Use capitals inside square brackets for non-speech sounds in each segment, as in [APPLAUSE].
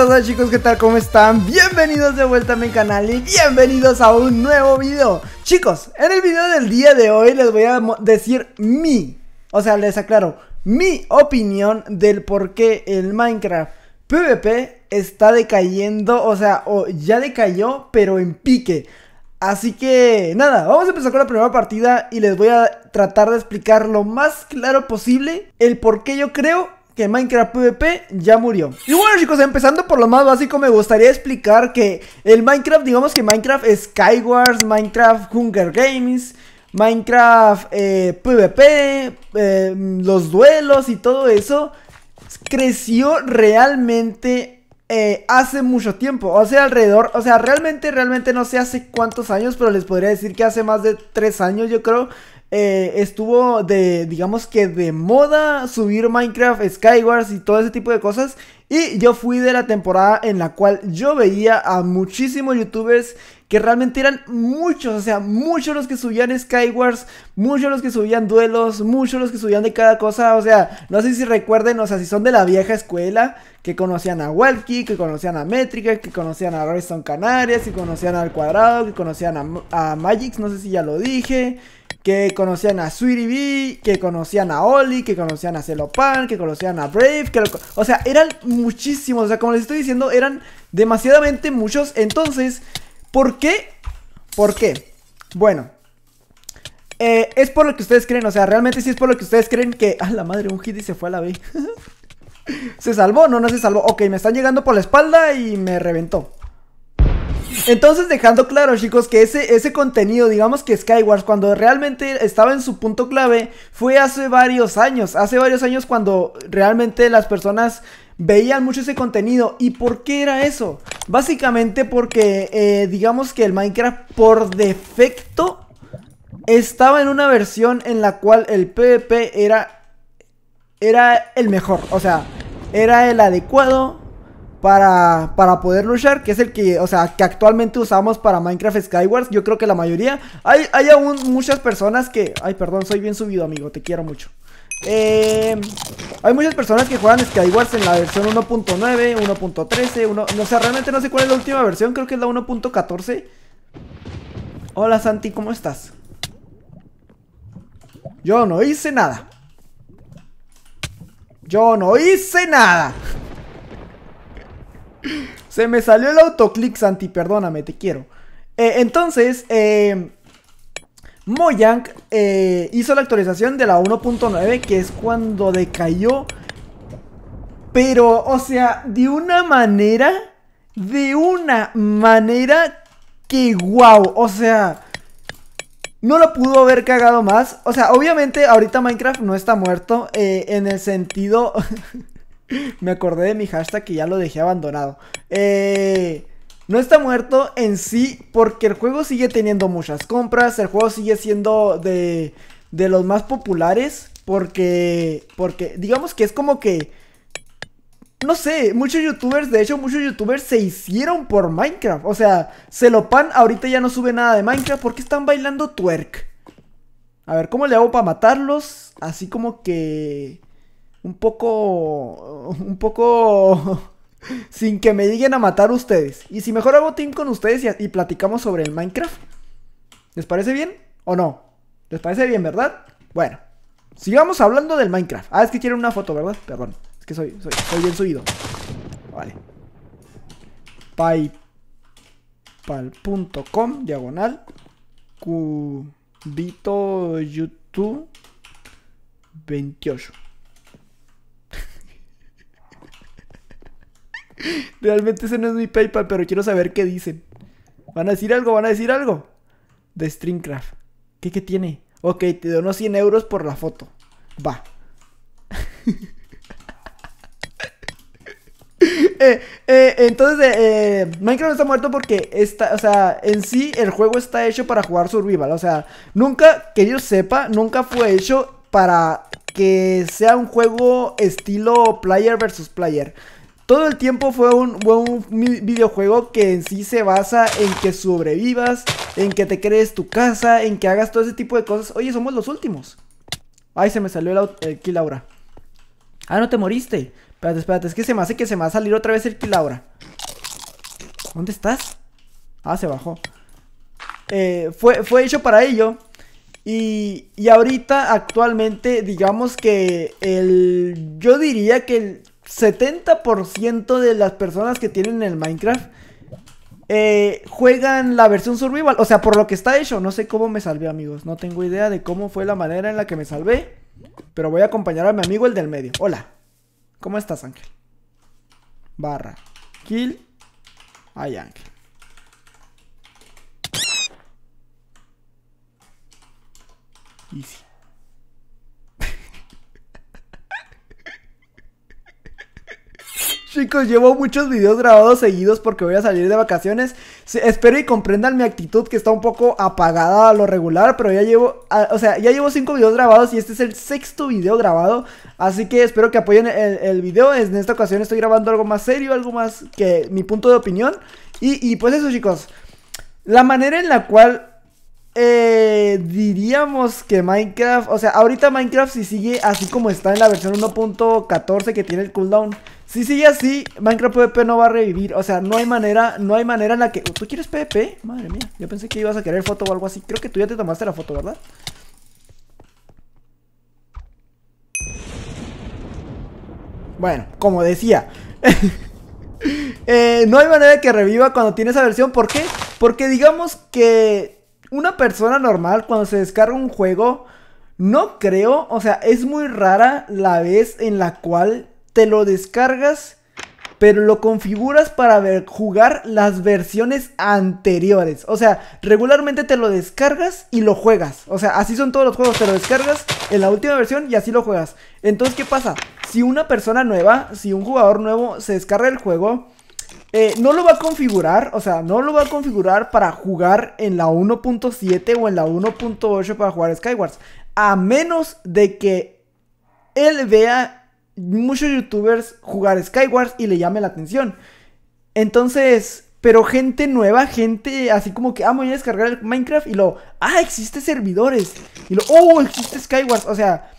Hola chicos, ¿qué tal? ¿Cómo están? Bienvenidos de vuelta a mi canal y bienvenidos a un nuevo video Chicos, en el video del día de hoy les voy a decir mi, o sea les aclaro, mi opinión del por qué el Minecraft PvP está decayendo, o sea, o ya decayó, pero en pique Así que nada, vamos a empezar con la primera partida y les voy a tratar de explicar lo más claro posible el por qué yo creo que Minecraft PvP ya murió. Y bueno chicos, empezando por lo más básico, me gustaría explicar que el Minecraft, digamos que Minecraft Skywars, Minecraft Hunger Games, Minecraft eh, PvP, eh, los duelos y todo eso, creció realmente eh, hace mucho tiempo. O sea, alrededor, o sea, realmente, realmente no sé hace cuántos años, pero les podría decir que hace más de tres años yo creo eh, estuvo de, digamos que de moda subir Minecraft, Skywars y todo ese tipo de cosas. Y yo fui de la temporada en la cual yo veía a muchísimos youtubers que realmente eran muchos, o sea, muchos los que subían Skywars, muchos los que subían duelos, muchos los que subían de cada cosa, o sea, no sé si recuerden, o sea, si son de la vieja escuela, que conocían a Walkie, que conocían a Métrica, que conocían a Redstone Canarias, que conocían al Cuadrado, que conocían a, a Magix, no sé si ya lo dije, que conocían a Sweetie B, que conocían a Oli, que conocían a Celopan, que conocían a Brave, o sea, eran muchísimos, o sea, como les estoy diciendo, eran demasiadamente muchos. Entonces, ¿por qué? ¿Por qué? Bueno, eh, es por lo que ustedes creen, o sea, realmente sí es por lo que ustedes creen que... ah, la madre! Un hit y se fue a la B. [LAUGHS] ¿Se salvó? No, no se salvó. Ok, me están llegando por la espalda y me reventó. Entonces, dejando claro, chicos, que ese, ese contenido, digamos que Skywars, cuando realmente estaba en su punto clave, fue hace varios años. Hace varios años cuando realmente las personas veían mucho ese contenido. ¿Y por qué era eso? Básicamente porque, eh, digamos que el Minecraft por defecto estaba en una versión en la cual el PvP era, era el mejor. O sea, era el adecuado para, para poder luchar, que es el que, o sea, que actualmente usamos para Minecraft Skywars, yo creo que la mayoría. Hay, hay aún muchas personas que... Ay, perdón, soy bien subido, amigo, te quiero mucho. Eh, hay muchas personas que juegan Skywars en la versión 1.9, 1.13, no sea, realmente no sé cuál es la última versión, creo que es la 1.14. Hola Santi, ¿cómo estás? Yo no hice nada. Yo no hice nada. Se me salió el autoclick, Santi, perdóname, te quiero. Eh, entonces, Moyang eh, Mojang eh, hizo la actualización de la 1.9, que es cuando decayó. Pero, o sea, de una manera, de una manera que guau, o sea, no lo pudo haber cagado más. O sea, obviamente ahorita Minecraft no está muerto en el sentido... [LAUGHS] Me acordé de mi hashtag que ya lo dejé abandonado. Eh, no está muerto en sí porque el juego sigue teniendo muchas compras. El juego sigue siendo de, de los más populares. Porque, porque digamos que es como que... No sé, muchos youtubers, de hecho muchos youtubers se hicieron por Minecraft. O sea, se lo pan, ahorita ya no sube nada de Minecraft porque están bailando twerk. A ver, ¿cómo le hago para matarlos? Así como que un poco, un poco, [LAUGHS] sin que me digan a matar ustedes. Y si mejor hago team con ustedes y, platicamos sobre el Minecraft. ¿Les parece bien o no? ¿Les parece bien, verdad? Bueno, sigamos hablando del Minecraft. Ah, es que quieren una foto, ¿verdad? Perdón, es que soy, soy, soy bien subido. Vale. Paypal.com, diagonal, cubito YouTube 28. [LAUGHS] Realmente ese no es mi PayPal, pero quiero saber qué dicen. ¿Van a decir algo? ¿Van a decir algo? De Streamcraft. ¿Qué, qué tiene? Ok, te unos 100 euros por la foto. Va. [LAUGHS] Eh, eh, entonces, eh, Minecraft está muerto porque está, o sea, en sí el juego está hecho para jugar survival. O sea, nunca, que yo sepa, nunca fue hecho para que sea un juego estilo player versus player. Todo el tiempo fue un, videojuego que en sí se basa en que sobrevivas, en que te crees tu casa, en que hagas todo ese tipo de cosas. Oye, somos los últimos. Ay, se me salió el, kilaura. Ah, no te moriste. Espérate, espérate, es que se me hace que se me va a salir otra vez el kill ¿Dónde estás? Ah, se bajó. Eh, fue, fue hecho para ello. Y, y ahorita, actualmente, digamos que el. Yo diría que el 70% de las personas que tienen el Minecraft eh, juegan la versión survival. O sea, por lo que está hecho. No sé cómo me salvé, amigos. No tengo idea de cómo fue la manera en la que me salvé. Pero voy a acompañar a mi amigo el del medio. Hola. ¿Cómo estás, Ángel? Barra. Kill. Ay, Ángel. Easy. Chicos, llevo muchos videos grabados seguidos porque voy a salir de vacaciones. espero y comprendan mi actitud que está un poco apagada a lo regular, pero ya llevo, o sea, ya llevo cinco videos grabados y este es el sexto video grabado. Así que espero que apoyen el, video. En esta ocasión estoy grabando algo más serio, algo más que mi punto de opinión. Y, pues eso, chicos. La manera en la cual eh, diríamos que Minecraft, o sea, ahorita Minecraft si sigue así como está en la versión 1.14 que tiene el cooldown. Si sigue así, Minecraft PvP no va a revivir. O sea, no hay manera, no hay manera en la que. ¿Tú quieres PvP? Madre mía, yo pensé que ibas a querer foto o algo así. Creo que tú ya te tomaste la foto, ¿verdad? Bueno, como decía. [LAUGHS] Eh, no hay manera de que reviva cuando tiene esa versión. ¿Por qué? Porque digamos que una persona normal cuando se descarga un juego, no creo, o sea, es muy rara la vez en la cual te lo descargas, pero lo configuras para jugar las versiones anteriores. O sea, regularmente te lo descargas y lo juegas. O sea, así son todos los juegos, te lo descargas en la última versión y así lo juegas. Entonces, ¿qué pasa? Si una persona nueva, si un jugador nuevo se descarga el juego, eh, no lo va a configurar, o sea, no lo va a configurar para jugar en la 1.7 o en la 1.8 para jugar Skywars. A menos de que él vea muchos youtubers jugar Skywars y le llame la atención. Entonces, pero gente nueva, gente así como que, ah, voy a descargar el Minecraft y lo, ah, existe servidores. Y lo, oh, existe Skywars. O sea,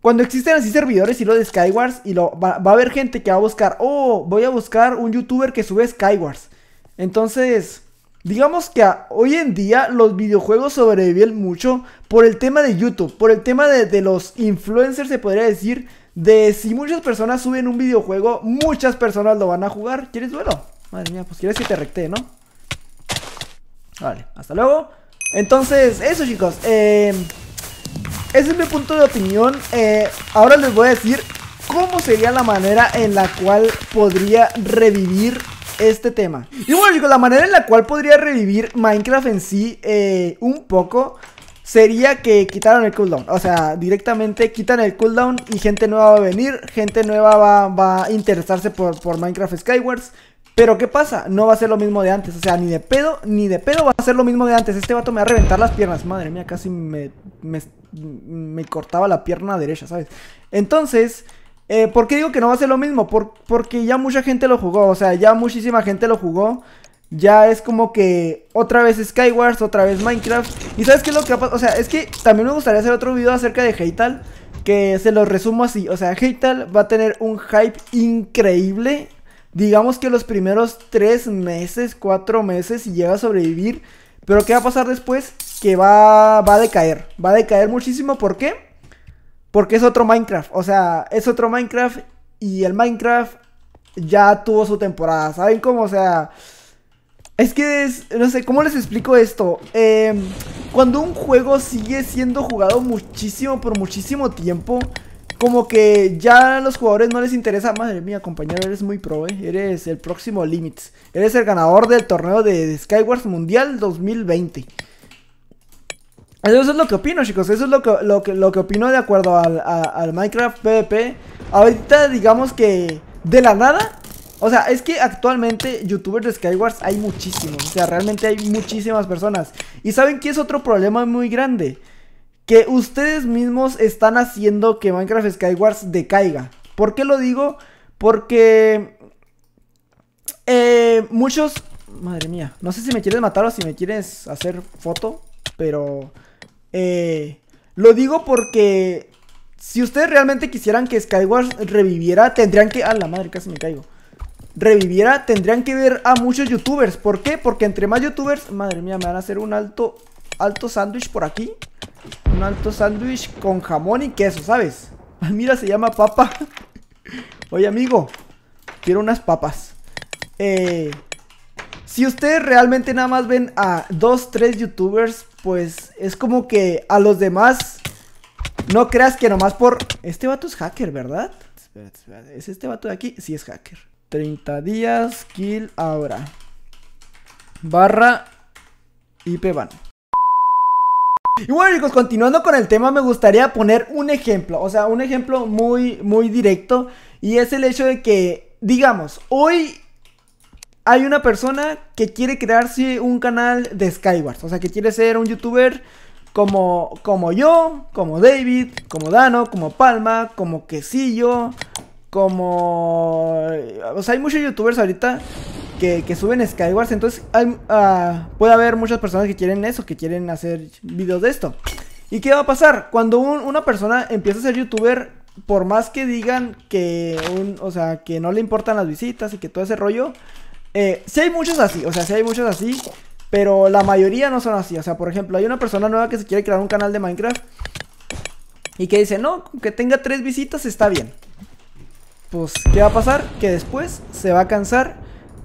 cuando existen así servidores y lo de Skywars y lo, va, a haber gente que va a buscar, oh, voy a buscar un youtuber que sube Skywars. Entonces, digamos que hoy en día los videojuegos sobreviven mucho por el tema de YouTube, por el tema de, de los influencers, se podría decir, de si muchas personas suben un videojuego, muchas personas lo van a jugar. ¿Quieres duelo? Madre mía, pues quieres que te recte, ¿no? Vale, hasta luego. Entonces, eso chicos. Eh, ese es mi punto de opinión. Eh, ahora les voy a decir cómo sería la manera en la cual podría revivir este tema. Y bueno chicos, la manera en la cual podría revivir Minecraft en sí eh, un poco sería que quitaron el cooldown. O sea, directamente quitan el cooldown y gente nueva va a venir, gente nueva va, a interesarse por, Minecraft Skywards. Pero ¿qué pasa? No va a ser lo mismo de antes. O sea, ni de pedo, ni de pedo va a ser lo mismo de antes. Este vato me va a reventar las piernas. Madre mía, casi me, me, cortaba la pierna derecha, ¿sabes? Entonces... Eh, ¿Por qué digo que no va a ser lo mismo? Por, porque ya mucha gente lo jugó, o sea, ya muchísima gente lo jugó ya es como que otra vez Skywars, otra vez Minecraft. ¿Y sabes qué es lo que a O sea, es que también me gustaría hacer otro video acerca de Heital. Que se lo resumo así. O sea, Heital va a tener un hype increíble. Digamos que los primeros tres meses, cuatro meses, Y llega a sobrevivir. Pero ¿qué va a pasar después? Que va, va a decaer. Va a decaer muchísimo. ¿Por qué? Porque es otro Minecraft. O sea, es otro Minecraft. Y el Minecraft ya tuvo su temporada. ¿Saben cómo? O sea... Es que es, no sé, ¿cómo les explico esto? Em, cuando un juego sigue siendo jugado muchísimo por muchísimo tiempo, como que ya a los jugadores no les interesa. Madre eh, mía, compañero, eres muy pro, ¿eh? Eres el próximo Limits. Eres el ganador del torneo de, Skywars Mundial 2020. Eso es lo que opino, chicos. Eso es lo que, lo que, lo opino de acuerdo al, al Minecraft PvP. Ahorita digamos que de la nada o sea, es que actualmente youtubers de Skywars hay muchísimos. O sea, realmente hay muchísimas personas. Y saben que es otro problema muy grande. Que ustedes mismos están haciendo que Minecraft Skywars decaiga. ¿Por qué lo digo? Porque eh, muchos... Madre mía, no sé si me quieres matar o si me quieres hacer foto, pero... Eh, lo digo porque si ustedes realmente quisieran que Skywars reviviera, tendrían que... A la madre, casi me caigo reviviera, tendrían que ver a muchos youtubers. ¿Por qué? Porque entre más youtubers, madre mía, me van a hacer un alto, alto sándwich por aquí. Un alto sándwich con jamón y queso, ¿sabes? [LAUGHS] Mira, se llama papa. [LAUGHS] Oye, amigo, quiero unas papas. Eh, si ustedes realmente nada más ven a dos, tres youtubers, pues es como que a los demás no creas que nomás por... Este vato es hacker, ¿verdad? espérate. ¿Es este vato de aquí? Sí, es hacker. 30 días kill ahora barra y peban Y bueno chicos, continuando con el tema me gustaría poner un ejemplo, o sea, un ejemplo muy, muy directo y es el hecho de que, digamos, hoy hay una persona que quiere crearse un canal de Skyward o sea, que quiere ser un youtuber como, como yo, como David, como Dano, como Palma, como Quesillo, como... O sea, hay muchos youtubers ahorita que, que suben Skywars, entonces ah, puede haber muchas personas que quieren eso, que quieren hacer videos de esto. ¿Y qué va a pasar? Cuando una persona empieza a ser youtuber, por más que digan que, o sea, que no le importan las visitas y que todo ese rollo, eh, Si hay muchos así, o sea, si hay muchos así, pero la mayoría no son así. O sea, por ejemplo, hay una persona nueva que se quiere crear un canal de Minecraft y que dice, no, que tenga tres visitas está bien pues, ¿qué va a pasar? Que después se va a cansar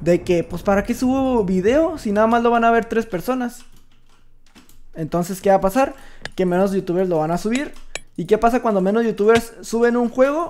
de que, pues, ¿para qué subo video si nada más lo van a ver tres personas? Entonces, ¿qué va a pasar? Que menos youtubers lo van a subir. ¿Y qué pasa cuando menos youtubers suben un juego?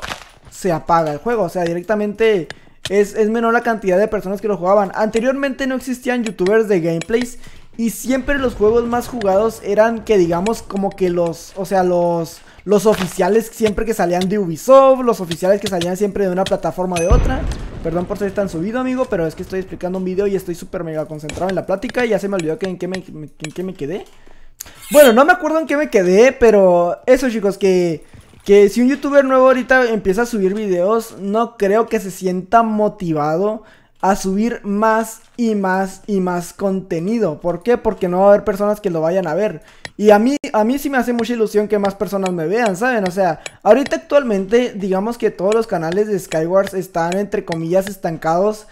Se apaga el juego, o sea, directamente es, es menor la cantidad de personas que lo jugaban. Anteriormente no existían youtubers de gameplays y siempre los juegos más jugados eran que digamos como que los, o sea, los, los oficiales siempre que salían de Ubisoft, los oficiales que salían siempre de una plataforma de otra. Perdón por ser tan subido, amigo, pero es que estoy explicando un video y estoy súper mega concentrado en la plática y ya se me olvidó en qué me, en qué me quedé. Bueno, no me acuerdo en qué me quedé, pero eso chicos, que, que si un youtuber nuevo ahorita empieza a subir videos, no creo que se sienta motivado a subir más y más y más contenido. ¿Por qué? Porque no va a haber personas que lo vayan a ver. Y a mí, a mí sí me hace mucha ilusión que más personas me vean, ¿saben? O sea, ahorita actualmente digamos que todos los canales de Skywars están entre comillas estancados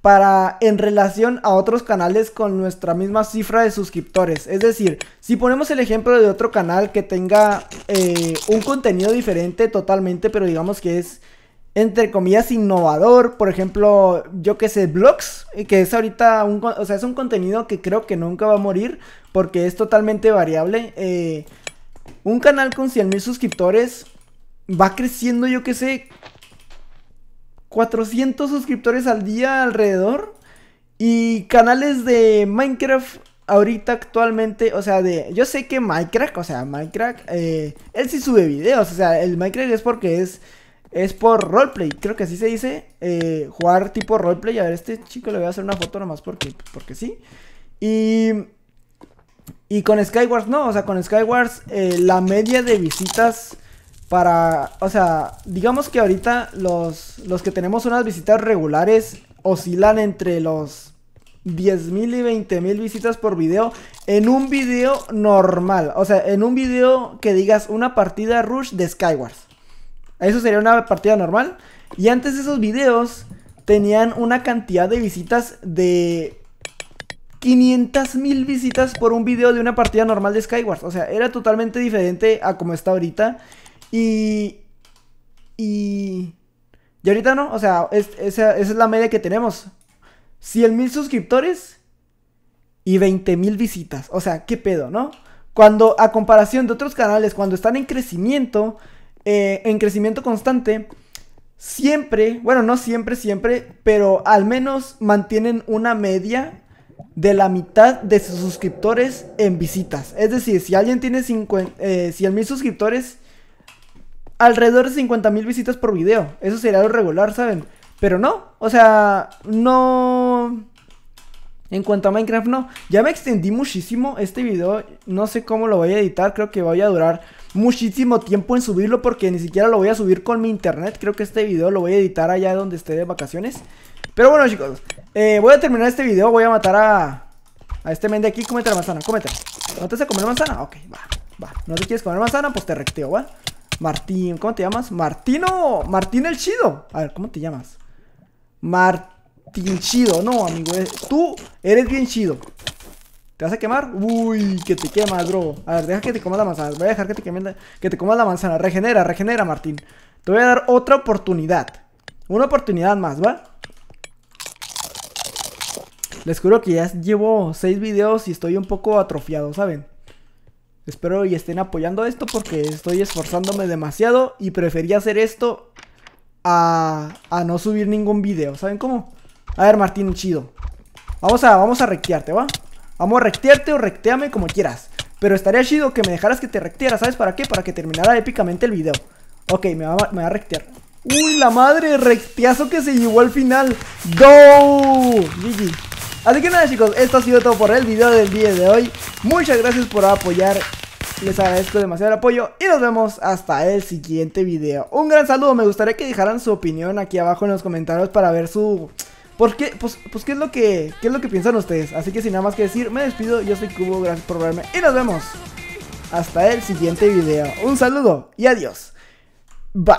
para en relación a otros canales con nuestra misma cifra de suscriptores. Es decir, si ponemos el ejemplo de otro canal que tenga eh, un contenido diferente totalmente, pero digamos que es entre comillas, innovador. Por ejemplo, yo que sé, blogs, que es ahorita un, o sea, es un contenido que creo que nunca va a morir porque es totalmente variable. Eh, un canal con 100.000 suscriptores va creciendo, yo que sé, 400 suscriptores al día alrededor. Y canales de Minecraft ahorita actualmente, o sea, de, yo sé que Minecraft, o sea, Minecraft, eh, él sí sube videos, o sea, el Minecraft es porque es es por roleplay, creo que así se dice, eh, jugar tipo roleplay. A ver, este chico le voy a hacer una foto nomás porque, porque sí. Y, y con Skywars no, o sea, con Skywars eh, la media de visitas para, o sea, digamos que ahorita los, los que tenemos unas visitas regulares oscilan entre los 10.000 y 20.000 visitas por video en un video normal, o sea, en un video que digas una partida rush de Skywars. Eso sería una partida normal. Y antes de esos videos tenían una cantidad de visitas de 500 mil visitas por un video de una partida normal de Skyward. O sea, era totalmente diferente a como está ahorita. Y... Y... Y ahorita no, o sea, esa, esa es la media que tenemos. 100 mil suscriptores y 20 mil visitas. O sea, qué pedo, ¿no? Cuando a comparación de otros canales, cuando están en crecimiento, eh, en crecimiento constante, siempre, bueno, no siempre, siempre, pero al menos mantienen una media de la mitad de sus suscriptores en visitas. Es decir, si alguien tiene 100 eh, mil suscriptores, alrededor de 50 mil visitas por video. Eso sería lo regular, ¿saben? Pero no, o sea, no... En cuanto a Minecraft, no. Ya me extendí muchísimo este video. No sé cómo lo voy a editar. Creo que voy a durar muchísimo tiempo en subirlo porque ni siquiera lo voy a subir con mi internet. Creo que este video lo voy a editar allá donde esté de vacaciones. Pero bueno, chicos, eh, voy a terminar este video. Voy a matar a, a este men de aquí. Cómete la manzana, cómete. ¿No te vas a comer manzana? Ok, va, va. ¿No te quieres comer manzana? Pues te recteo, ¿va? Martín, ¿cómo te llamas? Martino, Martín el Chido. A ver, ¿cómo te llamas? Martín Chido, no, amigo. Eh, tú eres bien chido. ¿Te vas a quemar? Uy, que te quemas, bro. A ver, deja que te comas la manzana. Voy a dejar que te, quemes que te comas la manzana. Regenera, regenera, Martín. Te voy a dar otra oportunidad. Una oportunidad más, ¿va? Les juro que ya llevo seis videos y estoy un poco atrofiado, ¿saben? Espero y estén apoyando esto porque estoy esforzándome demasiado y prefería hacer esto a, a no subir ningún video, ¿saben cómo? A ver, Martín, chido. Vamos a, vamos a ¿va? Vamos a rectearte o recteame como quieras. Pero estaría chido que me dejaras que te recteara, ¿sabes para qué? Para que terminara épicamente el video. Ok, me va, a rectear. ¡Uy, la madre! Recteazo que se llevó al final. ¡Go! Así que nada, chicos, esto ha sido todo por el video del día de hoy. Muchas gracias por apoyar. Les agradezco demasiado el apoyo y nos vemos hasta el siguiente video. Un gran saludo, me gustaría que dejaran su opinión aquí abajo en los comentarios para ver su porque, pues, pues ¿qué es lo que qué es lo que piensan ustedes? Así que sin nada más que decir, me despido, yo soy Cubo, gracias por verme y nos vemos hasta el siguiente video. Un saludo y adiós. Bye.